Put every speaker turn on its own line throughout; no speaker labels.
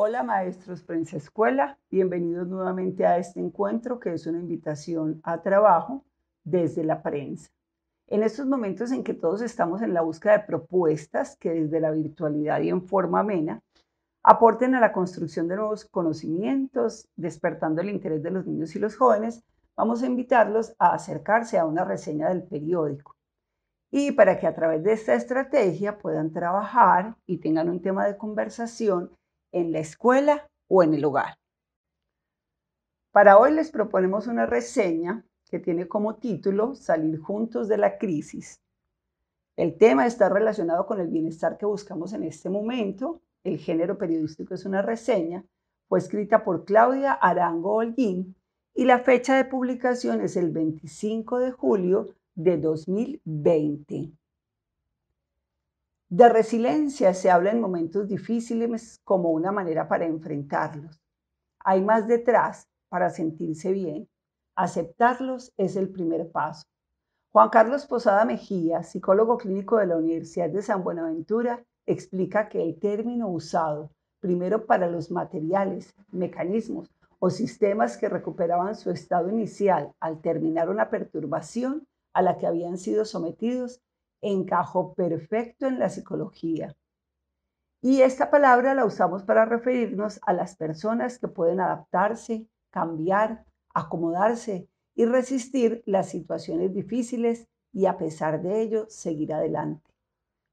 Hola maestros Prensa Escuela, bienvenidos nuevamente a este encuentro que es una invitación a trabajo desde la prensa. En estos momentos en que todos estamos en la búsqueda de propuestas que desde la virtualidad y en forma amena aporten a la construcción de nuevos conocimientos, despertando el interés de los niños y los jóvenes, vamos a invitarlos a acercarse a una reseña del periódico y para que a través de esta estrategia puedan trabajar y tengan un tema de conversación en la escuela o en el hogar. Para hoy les proponemos una reseña que tiene como título Salir juntos de la crisis. El tema está relacionado con el bienestar que buscamos en este momento. El género periodístico es una reseña. Fue escrita por Claudia Arango Olguín y la fecha de publicación es el 25 de julio de 2020. De resiliencia se habla en momentos difíciles como una manera para enfrentarlos. Hay más detrás para sentirse bien. Aceptarlos es el primer paso. Juan Carlos Posada Mejía, psicólogo clínico de la Universidad de San Buenaventura, explica que el término usado primero para los materiales, mecanismos o sistemas que recuperaban su estado inicial al terminar una perturbación a la que habían sido sometidos encajó perfecto en la psicología. Y esta palabra la usamos para referirnos a las personas que pueden adaptarse, cambiar, acomodarse y resistir las situaciones difíciles y a pesar de ello seguir adelante.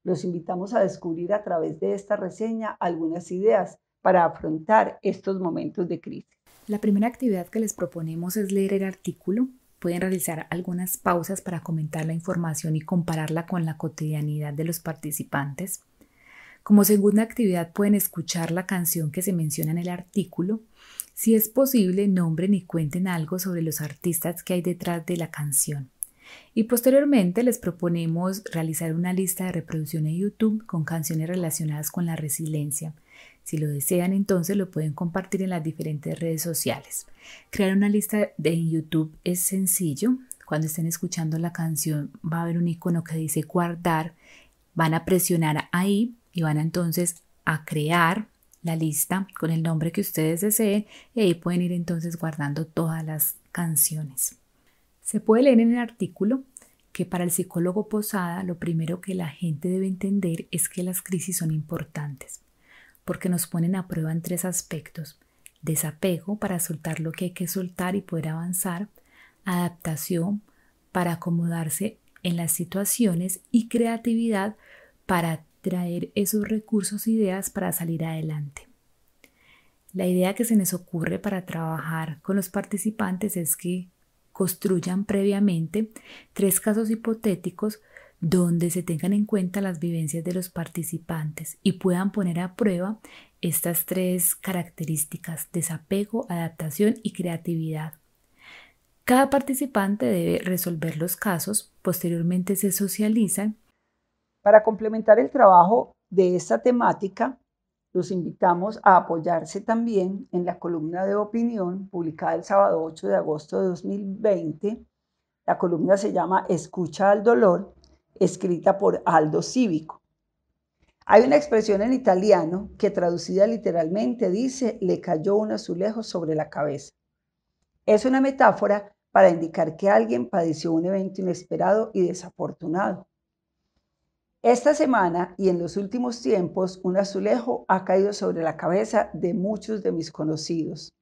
Los invitamos a descubrir a través de esta reseña algunas ideas para afrontar estos momentos de crisis.
La primera actividad que les proponemos es leer el artículo pueden realizar algunas pausas para comentar la información y compararla con la cotidianidad de los participantes. Como segunda actividad pueden escuchar la canción que se menciona en el artículo. Si es posible, nombren y cuenten algo sobre los artistas que hay detrás de la canción. Y posteriormente les proponemos realizar una lista de reproducción en YouTube con canciones relacionadas con la resiliencia. Si lo desean, entonces lo pueden compartir en las diferentes redes sociales. Crear una lista de, en YouTube es sencillo. Cuando estén escuchando la canción va a haber un icono que dice guardar. Van a presionar ahí y van entonces a crear la lista con el nombre que ustedes deseen y ahí pueden ir entonces guardando todas las canciones. Se puede leer en el artículo que para el psicólogo Posada lo primero que la gente debe entender es que las crisis son importantes, porque nos ponen a prueba en tres aspectos. Desapego para soltar lo que hay que soltar y poder avanzar, adaptación para acomodarse en las situaciones y creatividad para traer esos recursos e ideas para salir adelante. La idea que se nos ocurre para trabajar con los participantes es que construyan previamente tres casos hipotéticos donde se tengan en cuenta las vivencias de los participantes y puedan poner a prueba estas tres características, desapego, adaptación y creatividad. Cada participante debe resolver los casos, posteriormente se socializan.
Para complementar el trabajo de esta temática, los invitamos a apoyarse también en la columna de opinión publicada el sábado 8 de agosto de 2020. La columna se llama Escucha al dolor, escrita por Aldo Cívico. Hay una expresión en italiano que traducida literalmente dice le cayó un azulejo sobre la cabeza. Es una metáfora para indicar que alguien padeció un evento inesperado y desafortunado. Esta semana y en los últimos tiempos, un azulejo ha caído sobre la cabeza de muchos de mis conocidos.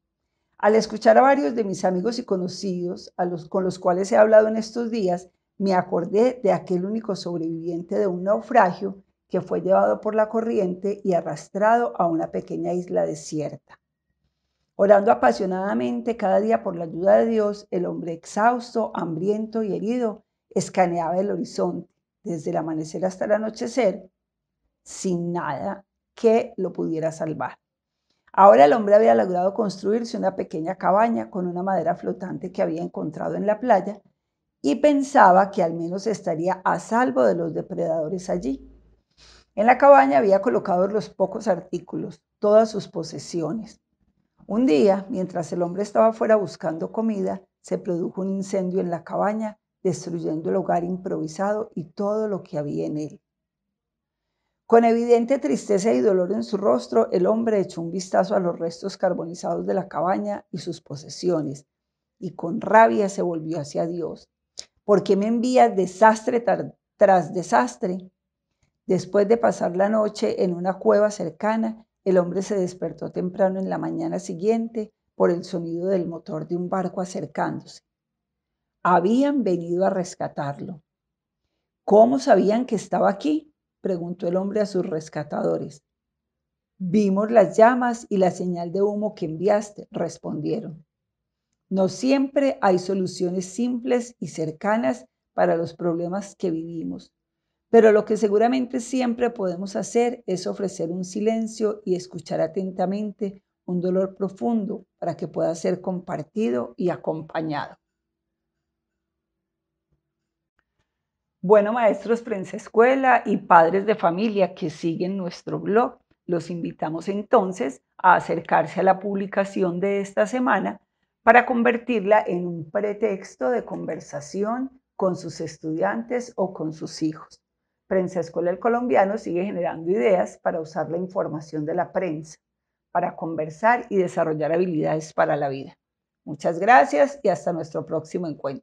Al escuchar a varios de mis amigos y conocidos, con los cuales he hablado en estos días, me acordé de aquel único sobreviviente de un naufragio que fue llevado por la corriente y arrastrado a una pequeña isla desierta. Orando apasionadamente cada día por la ayuda de Dios, el hombre exhausto, hambriento y herido escaneaba el horizonte desde el amanecer hasta el anochecer, sin nada que lo pudiera salvar. Ahora el hombre había logrado construirse una pequeña cabaña con una madera flotante que había encontrado en la playa y pensaba que al menos estaría a salvo de los depredadores allí. En la cabaña había colocado los pocos artículos, todas sus posesiones. Un día, mientras el hombre estaba fuera buscando comida, se produjo un incendio en la cabaña destruyendo el hogar improvisado y todo lo que había en él. Con evidente tristeza y dolor en su rostro, el hombre echó un vistazo a los restos carbonizados de la cabaña y sus posesiones, y con rabia se volvió hacia Dios. ¿Por qué me envía desastre tras desastre? Después de pasar la noche en una cueva cercana, el hombre se despertó temprano en la mañana siguiente por el sonido del motor de un barco acercándose habían venido a rescatarlo. ¿Cómo sabían que estaba aquí? preguntó el hombre a sus rescatadores. Vimos las llamas y la señal de humo que enviaste, respondieron. No siempre hay soluciones simples y cercanas para los problemas que vivimos, pero lo que seguramente siempre podemos hacer es ofrecer un silencio y escuchar atentamente un dolor profundo para que pueda ser compartido y acompañado. Bueno, maestros Prensa Escuela y padres de familia que siguen nuestro blog, los invitamos entonces a acercarse a la publicación de esta semana para convertirla en un pretexto de conversación con sus estudiantes o con sus hijos. Prensa Escuela El Colombiano sigue generando ideas para usar la información de la prensa, para conversar y desarrollar habilidades para la vida. Muchas gracias y hasta nuestro próximo encuentro.